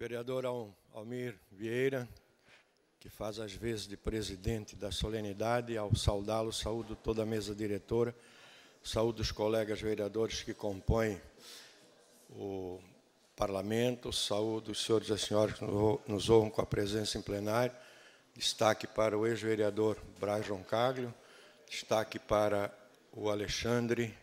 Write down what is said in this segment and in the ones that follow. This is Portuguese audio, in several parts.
Vereador Almir Vieira, que faz as vezes de presidente da solenidade, ao saudá-lo, saúdo toda a mesa diretora, saúdo os colegas vereadores que compõem o parlamento, saúdo os senhores e as senhoras que nos honram com a presença em plenário, destaque para o ex-vereador Braz Roncaglio, destaque para o Alexandre,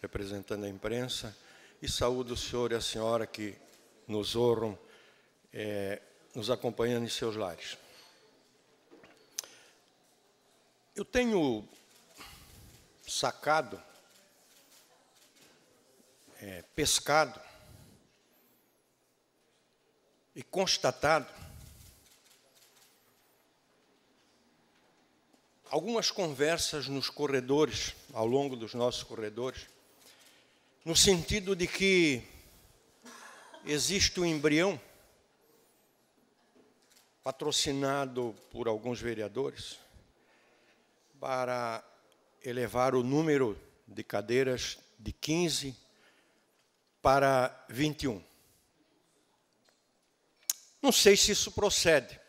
representando a imprensa, e saúdo o senhor e a senhora que nos honram é, nos acompanhando em seus lares. Eu tenho sacado, é, pescado e constatado algumas conversas nos corredores, ao longo dos nossos corredores, no sentido de que existe um embrião patrocinado por alguns vereadores, para elevar o número de cadeiras de 15 para 21. Não sei se isso procede,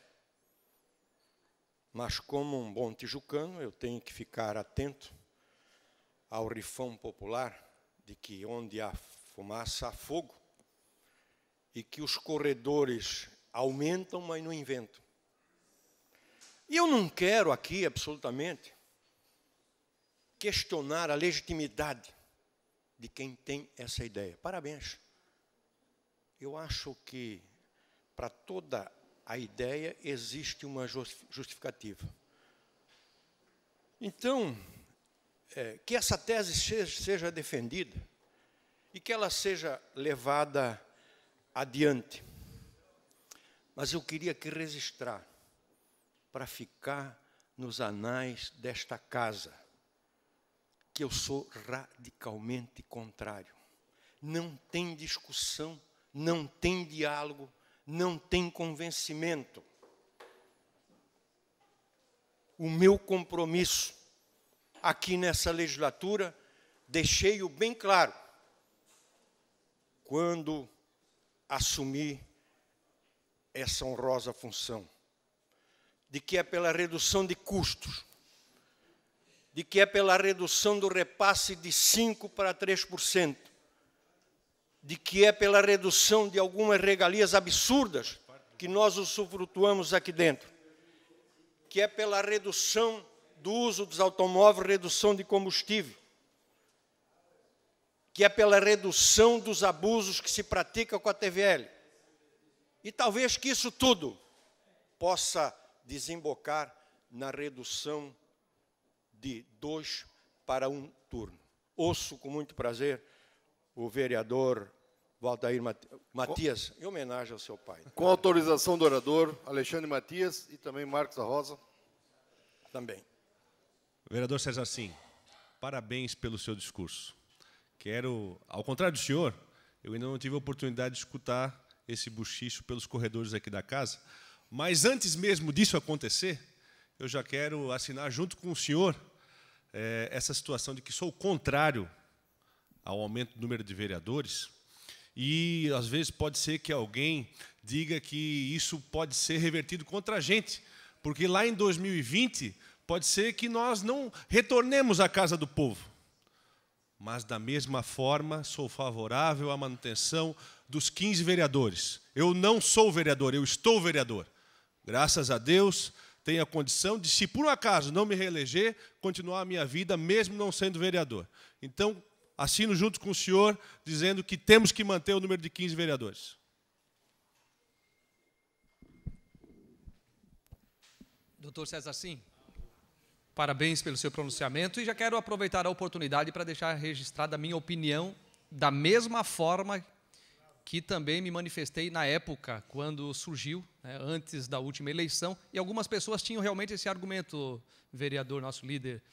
mas como um bom tijucano, eu tenho que ficar atento ao rifão popular de que onde há fumaça há fogo e que os corredores aumentam, mas não inventam. E eu não quero aqui, absolutamente, questionar a legitimidade de quem tem essa ideia. Parabéns. Eu acho que para toda a ideia existe uma justificativa. Então, é, que essa tese seja, seja defendida e que ela seja levada adiante mas eu queria que registrar para ficar nos anais desta casa que eu sou radicalmente contrário. Não tem discussão, não tem diálogo, não tem convencimento. O meu compromisso aqui nessa legislatura, deixei-o bem claro quando assumi essa honrosa função, de que é pela redução de custos, de que é pela redução do repasse de 5% para 3%, de que é pela redução de algumas regalias absurdas que nós usufrutuamos aqui dentro, que é pela redução do uso dos automóveis, redução de combustível, que é pela redução dos abusos que se pratica com a TVL, e talvez que isso tudo possa desembocar na redução de dois para um turno. Ouço com muito prazer o vereador Valdair Matias, em homenagem ao seu pai. Com autorização do orador, Alexandre Matias e também Marcos da Rosa. Também. Vereador César Sim, parabéns pelo seu discurso. Quero, ao contrário do senhor, eu ainda não tive a oportunidade de escutar esse buchicho pelos corredores aqui da casa. Mas antes mesmo disso acontecer, eu já quero assinar junto com o senhor é, essa situação de que sou contrário ao aumento do número de vereadores. E às vezes pode ser que alguém diga que isso pode ser revertido contra a gente, porque lá em 2020 pode ser que nós não retornemos à casa do povo mas da mesma forma sou favorável à manutenção dos 15 vereadores. Eu não sou vereador, eu estou vereador. Graças a Deus, tenho a condição de, se por um acaso não me reeleger, continuar a minha vida mesmo não sendo vereador. Então, assino junto com o senhor, dizendo que temos que manter o número de 15 vereadores. Doutor César Sim. Parabéns pelo seu pronunciamento e já quero aproveitar a oportunidade para deixar registrada a minha opinião da mesma forma que também me manifestei na época, quando surgiu, né, antes da última eleição, e algumas pessoas tinham realmente esse argumento, vereador, nosso líder,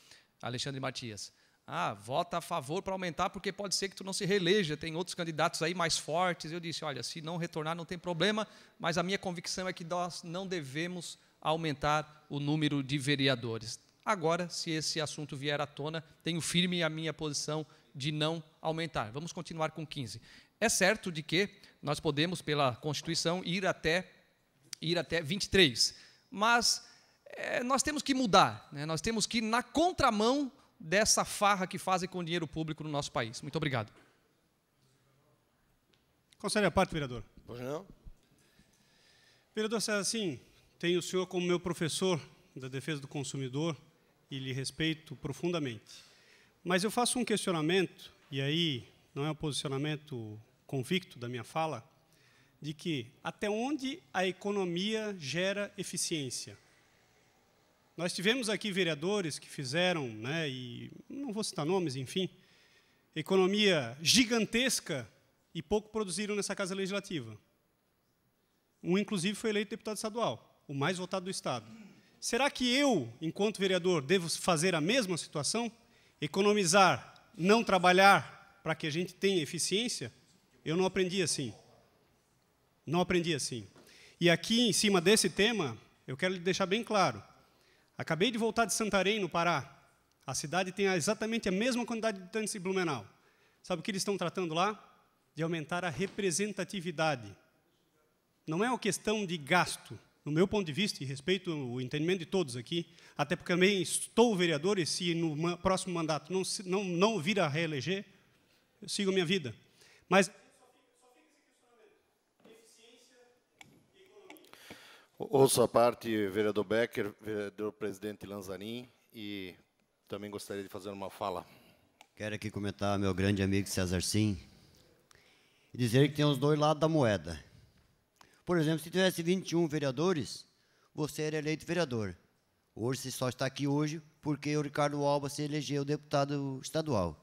Alexandre Matias. Ah, vota a favor para aumentar, porque pode ser que tu não se reeleja, tem outros candidatos aí mais fortes. Eu disse, olha, se não retornar não tem problema, mas a minha convicção é que nós não devemos aumentar o número de vereadores. Agora, se esse assunto vier à tona, tenho firme a minha posição de não aumentar. Vamos continuar com 15. É certo de que nós podemos, pela Constituição, ir até, ir até 23, mas é, nós temos que mudar, né? nós temos que ir na contramão dessa farra que fazem com o dinheiro público no nosso país. Muito obrigado. Conselho a parte, vereador. Pois não. Vereador César, sim, tenho o senhor como meu professor da defesa do consumidor, e lhe respeito profundamente. Mas eu faço um questionamento, e aí não é um posicionamento convicto da minha fala, de que até onde a economia gera eficiência. Nós tivemos aqui vereadores que fizeram, né, e não vou citar nomes, enfim, economia gigantesca e pouco produziram nessa casa legislativa. Um, inclusive, foi eleito deputado estadual, o mais votado do Estado será que eu, enquanto vereador, devo fazer a mesma situação? Economizar, não trabalhar para que a gente tenha eficiência? Eu não aprendi assim. Não aprendi assim. E aqui, em cima desse tema, eu quero deixar bem claro. Acabei de voltar de Santarém, no Pará. A cidade tem exatamente a mesma quantidade de tanques de Blumenau. Sabe o que eles estão tratando lá? De aumentar a representatividade. Não é uma questão de gasto, no meu ponto de vista, e respeito o entendimento de todos aqui, até porque também estou vereador e se no próximo mandato não, não, não vir a reeleger, eu sigo a minha vida. Mas. Ouço a parte, vereador Becker, vereador presidente Lanzarin, e também gostaria de fazer uma fala. Quero aqui comentar meu grande amigo César Sim e dizer que tem os dois lados da moeda. Por exemplo, se tivesse 21 vereadores, você era eleito vereador. Hoje você só está aqui hoje porque o Ricardo Alba se elegeu deputado estadual.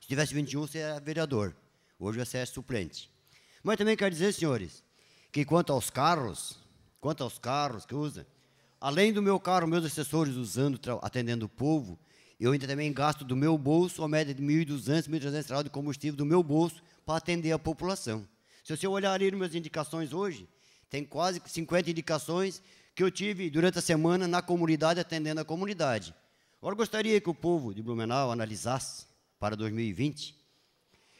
Se tivesse 21, você era vereador. Hoje você é suplente. Mas também quero dizer, senhores, que quanto aos carros, quanto aos carros que usa, além do meu carro, meus assessores usando, atendendo o povo, eu ainda também gasto do meu bolso a média de 1.200, 1.300 reais de combustível do meu bolso para atender a população. Se você olhar ali minhas indicações hoje, tem quase 50 indicações que eu tive durante a semana na comunidade, atendendo a comunidade. Agora, gostaria que o povo de Blumenau analisasse para 2020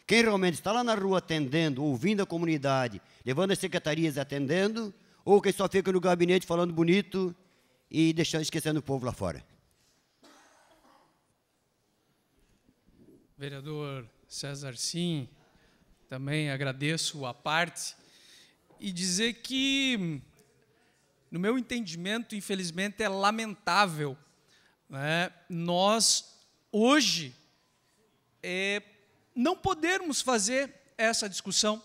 quem realmente está lá na rua atendendo, ouvindo a comunidade, levando as secretarias e atendendo, ou quem só fica no gabinete falando bonito e deixando, esquecendo o povo lá fora. Vereador César Sim, também agradeço a parte, e dizer que, no meu entendimento, infelizmente, é lamentável né, nós, hoje, é, não podermos fazer essa discussão,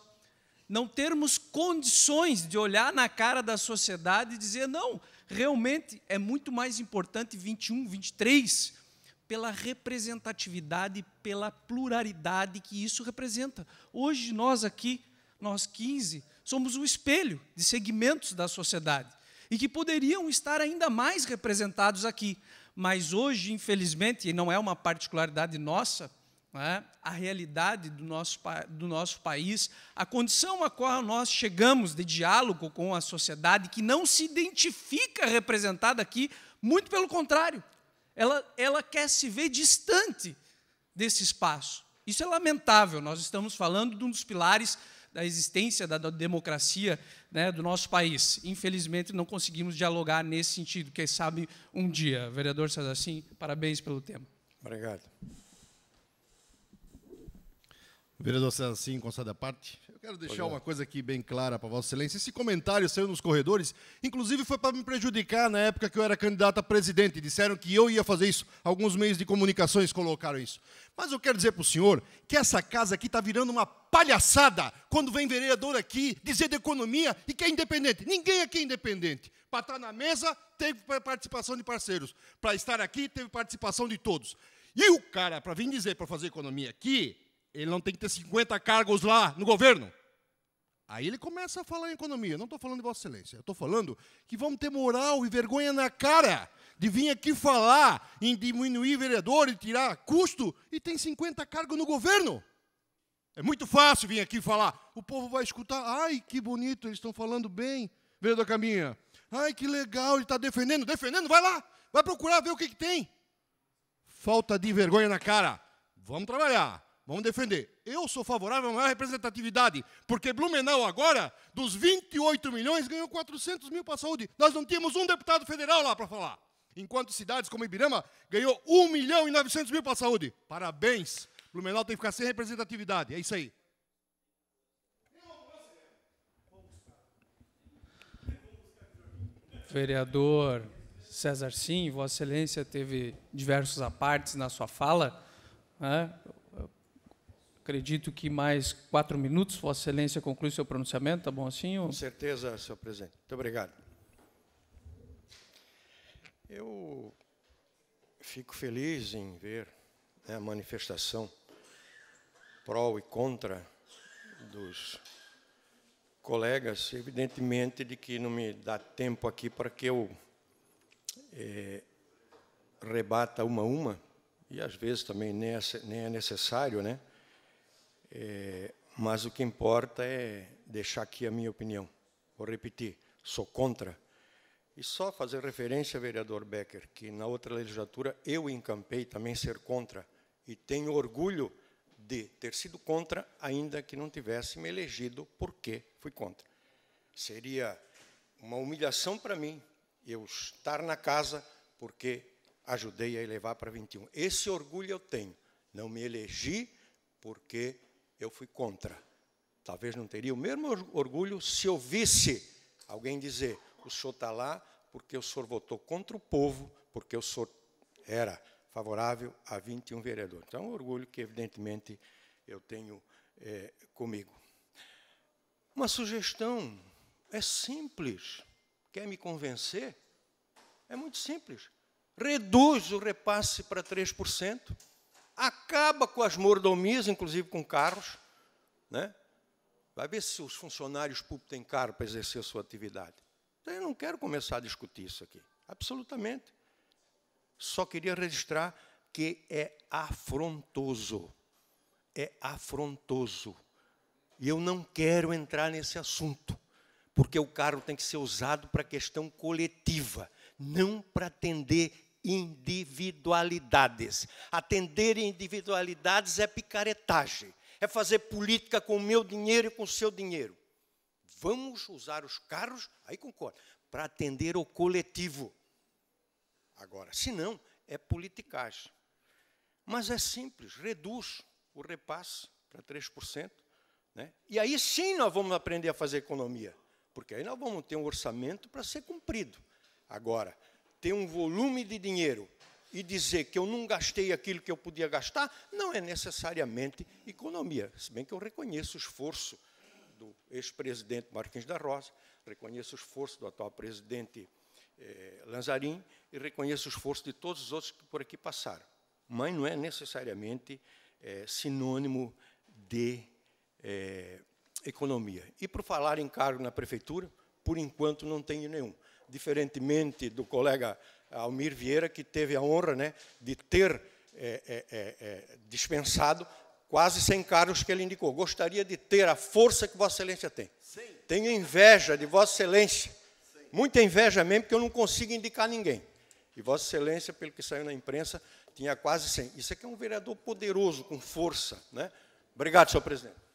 não termos condições de olhar na cara da sociedade e dizer, não, realmente é muito mais importante 21, 23 pela representatividade, pela pluralidade que isso representa. Hoje nós aqui, nós 15, somos o espelho de segmentos da sociedade e que poderiam estar ainda mais representados aqui. Mas hoje, infelizmente, e não é uma particularidade nossa, é? a realidade do nosso, do nosso país, a condição a qual nós chegamos de diálogo com a sociedade, que não se identifica representada aqui, muito pelo contrário, ela, ela quer se ver distante desse espaço. Isso é lamentável. Nós estamos falando de um dos pilares da existência da, da democracia né, do nosso país. Infelizmente, não conseguimos dialogar nesse sentido. Quem sabe um dia. Vereador César Sim, parabéns pelo tema. Obrigado. Vereador César Sim, concede a parte. Eu quero deixar é. uma coisa aqui bem clara para Vossa Excelência. Esse comentário saiu nos corredores, inclusive foi para me prejudicar na época que eu era candidata a presidente. Disseram que eu ia fazer isso. Alguns meios de comunicações colocaram isso. Mas eu quero dizer para o senhor que essa casa aqui está virando uma palhaçada quando vem vereador aqui dizer de economia e que é independente. Ninguém aqui é independente. Para estar tá na mesa, teve participação de parceiros. Para estar aqui, teve participação de todos. E o cara, para vir dizer para fazer economia aqui, ele não tem que ter 50 cargos lá no governo. Aí ele começa a falar em economia. Não estou falando de Vossa Excelência. estou falando que vamos ter moral e vergonha na cara de vir aqui falar em diminuir vereador e tirar custo e tem 50 cargos no governo. É muito fácil vir aqui falar. O povo vai escutar. Ai, que bonito, eles estão falando bem, vereador Caminha. Ai, que legal, ele está defendendo. Defendendo, vai lá. Vai procurar ver o que, que tem. Falta de vergonha na cara. Vamos trabalhar. Vamos defender. Eu sou favorável à maior representatividade, porque Blumenau agora, dos 28 milhões, ganhou 400 mil para a saúde. Nós não tínhamos um deputado federal lá para falar. Enquanto cidades como Ibirama ganhou 1 milhão e 900 mil para a saúde. Parabéns. Blumenau tem que ficar sem representatividade. É isso aí. Vereador César Sim, Vossa Excelência teve diversos apartes na sua fala. Né? acredito que mais quatro minutos, Vossa Excelência conclui seu pronunciamento, tá bom assim? Ou... Com certeza, senhor presidente. Muito obrigado. Eu fico feliz em ver né, a manifestação pró e contra dos colegas, evidentemente de que não me dá tempo aqui para que eu é, rebata uma a uma, e às vezes também nem é, nem é necessário, né? É, mas o que importa é deixar aqui a minha opinião. Vou repetir, sou contra. E só fazer referência, vereador Becker, que na outra legislatura eu encampei também ser contra. E tenho orgulho de ter sido contra, ainda que não tivesse me elegido, porque fui contra. Seria uma humilhação para mim eu estar na casa porque ajudei a elevar para 21. Esse orgulho eu tenho. Não me elegi porque eu fui contra. Talvez não teria o mesmo orgulho se ouvisse alguém dizer: o senhor está lá porque o senhor votou contra o povo, porque o senhor era favorável a 21 vereadores. Então, é um orgulho que, evidentemente, eu tenho é, comigo. Uma sugestão é simples. Quer me convencer? É muito simples. Reduz o repasse para 3% acaba com as mordomias, inclusive com carros. Né? Vai ver se os funcionários públicos têm carro para exercer a sua atividade. Então, eu não quero começar a discutir isso aqui, absolutamente. Só queria registrar que é afrontoso. É afrontoso. E eu não quero entrar nesse assunto, porque o carro tem que ser usado para questão coletiva, não para atender individualidades. Atender individualidades é picaretagem, é fazer política com o meu dinheiro e com o seu dinheiro. Vamos usar os carros, aí concordo, para atender o coletivo. Agora, se não, é politicagem. Mas é simples, reduz o repasse para 3%. Né? E aí sim nós vamos aprender a fazer economia, porque aí nós vamos ter um orçamento para ser cumprido. Agora, ter um volume de dinheiro e dizer que eu não gastei aquilo que eu podia gastar, não é necessariamente economia. Se bem que eu reconheço o esforço do ex-presidente Marquinhos da Rosa, reconheço o esforço do atual presidente eh, Lanzarin e reconheço o esforço de todos os outros que por aqui passaram. Mas não é necessariamente eh, sinônimo de eh, economia. E por falar em cargo na prefeitura, por enquanto não tenho nenhum diferentemente do colega eh, Almir Vieira, que teve a honra né, de ter é, é, é, dispensado quase 100 cargos que ele indicou. Gostaria de ter a força que Vossa Excelência tem. Sim. Tenho inveja de Vossa Excelência. Sim. Muita inveja mesmo, porque eu não consigo indicar ninguém. E Vossa Excelência, pelo que saiu na imprensa, tinha quase 100. Isso aqui é um vereador poderoso, com força. Né? Obrigado, senhor presidente.